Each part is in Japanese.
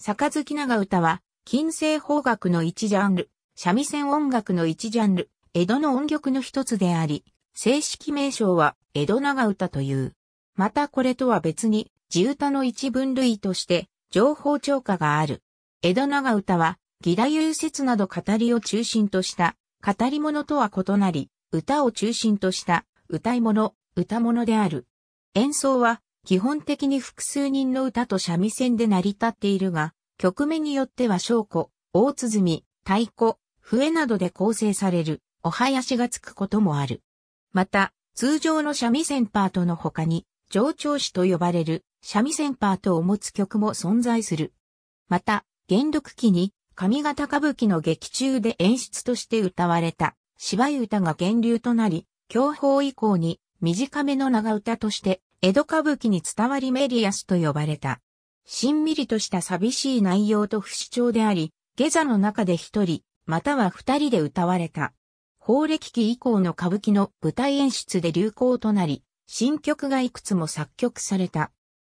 杯長唄は、近世邦楽の一ジャンル、三味線音楽の一ジャンル、江戸の音曲の一つであり、正式名称は江戸長唄という。またこれとは別に、地唄の一分類として、情報超過がある。江戸長唄は、義太夫説など語りを中心とした、語り物とは異なり、歌を中心とした、歌い物、歌物である。演奏は、基本的に複数人の歌と三味線で成り立っているが、曲名によっては小鼓、大鼓、太鼓、笛などで構成される、お囃子がつくこともある。また、通常の三味線パートの他に、上調子と呼ばれる三味線パートを持つ曲も存在する。また、元禄期に上方歌舞伎の劇中で演出として歌われた芝居歌が源流となり、教法以降に短めの長唄として江戸歌舞伎に伝わりメディアスと呼ばれた。しんみりとした寂しい内容と不死鳥であり、下座の中で一人、または二人で歌われた。法歴期以降の歌舞伎の舞台演出で流行となり、新曲がいくつも作曲された。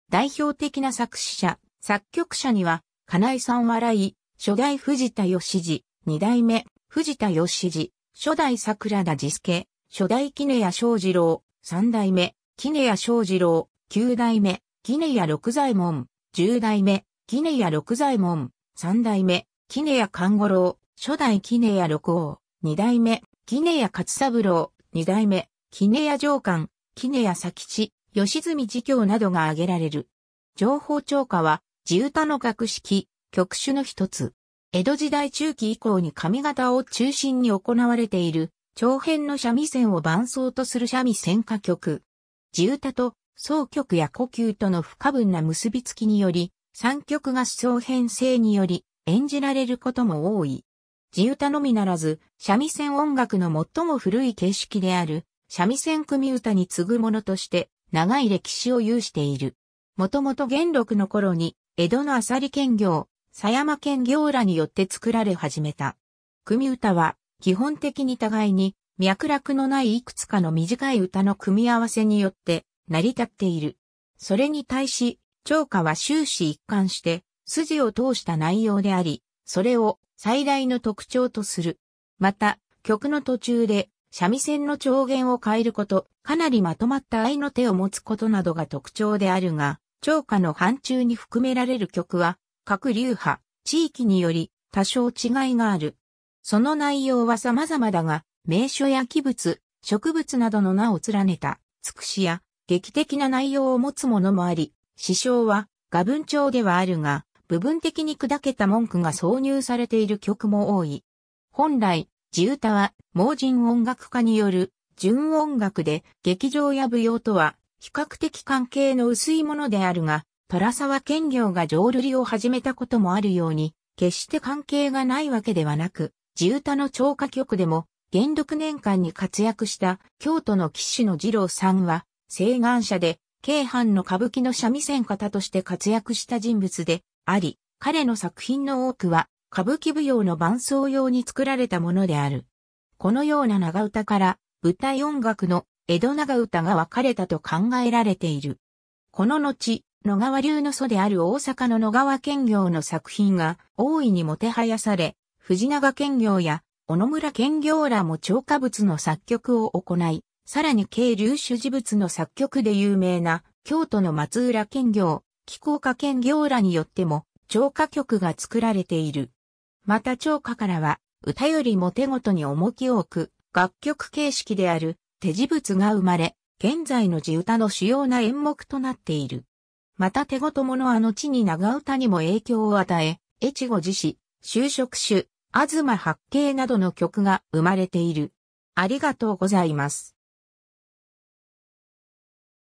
代表的な作詞者、作曲者には、金井さん笑い、初代藤田義次、二代目、藤田義次、初代桜田治助、初代絹谷翔二郎、三代目、杵屋正次郎、九代目、杵屋六左衛門、十代目、杵屋六左衛門、三代目、杵屋勘五郎、初代杵屋六王、二代目、杵屋勝三郎、二代目、杵屋上官、杵屋佐吉、吉住次教などが挙げられる。情報超過は、地歌の格式、曲種の一つ。江戸時代中期以降に上方を中心に行われている、長編の三味線を伴奏とする三味線歌曲。地歌と双曲や呼吸との不可分な結びつきにより、三曲合奏編成により演じられることも多い。地歌のみならず、三味線音楽の最も古い形式である、三味線組歌に次ぐものとして、長い歴史を有している。もともと元禄の頃に、江戸の浅利県業、狭山県業らによって作られ始めた。組歌は、基本的に互いに脈絡のないいくつかの短い歌の組み合わせによって成り立っている。それに対し、聴歌は終始一貫して、筋を通した内容であり、それを最大の特徴とする。また、曲の途中で、三味線の長弦を変えること、かなりまとまった愛の手を持つことなどが特徴であるが、聴歌の範疇に含められる曲は、各流派、地域により多少違いがある。その内容は様々だが、名所や器物、植物などの名を連ねた、つくしや、劇的な内容を持つものもあり、師匠は、画文帳ではあるが、部分的に砕けた文句が挿入されている曲も多い。本来、地歌は、盲人音楽家による、純音楽で、劇場や舞踊とは、比較的関係の薄いものであるが、虎沢兼業が浄瑠璃を始めたこともあるように、決して関係がないわけではなく、地歌の超歌曲でも、元禄年間に活躍した京都の騎士の二郎さんは、西岸社で、京阪の歌舞伎の三味線方として活躍した人物であり、彼の作品の多くは、歌舞伎舞踊の伴奏用に作られたものである。このような長唄から、舞台音楽の江戸長唄が分かれたと考えられている。この後、野川流の祖である大阪の野川県業の作品が大いにもてはやされ、藤永県業や小野村兼業らも超歌物の作曲を行い、さらに軽流主事物の作曲で有名な京都の松浦兼業、気候家兼業らによっても超歌曲が作られている。また超歌からは歌よりも手ごとに重きを置く楽曲形式である手事物が生まれ、現在の地歌の主要な演目となっている。また手ごとものあの地に長唄にも影響を与え、越後自死、就職種、東八景などの曲が生まれている。ありがとうございます。